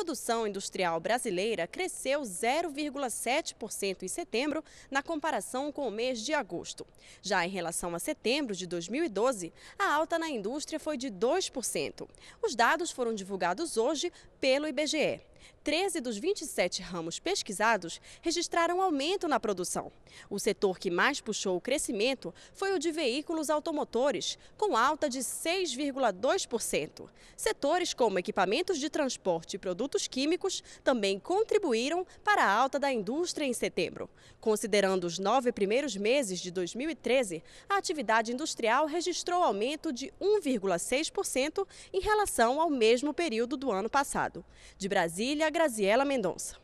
produção industrial brasileira cresceu 0,7% em setembro, na comparação com o mês de agosto. Já em relação a setembro de 2012, a alta na indústria foi de 2%. Os dados foram divulgados hoje pelo IBGE. 13 dos 27 ramos pesquisados registraram aumento na produção. O setor que mais puxou o crescimento foi o de veículos automotores, com alta de 6,2%. Setores como equipamentos de transporte e produtos químicos também contribuíram para a alta da indústria em setembro. Considerando os nove primeiros meses de 2013, a atividade industrial registrou aumento de 1,6% em relação ao mesmo período do ano passado. De Brasília, Brasília, Graziela Mendonça.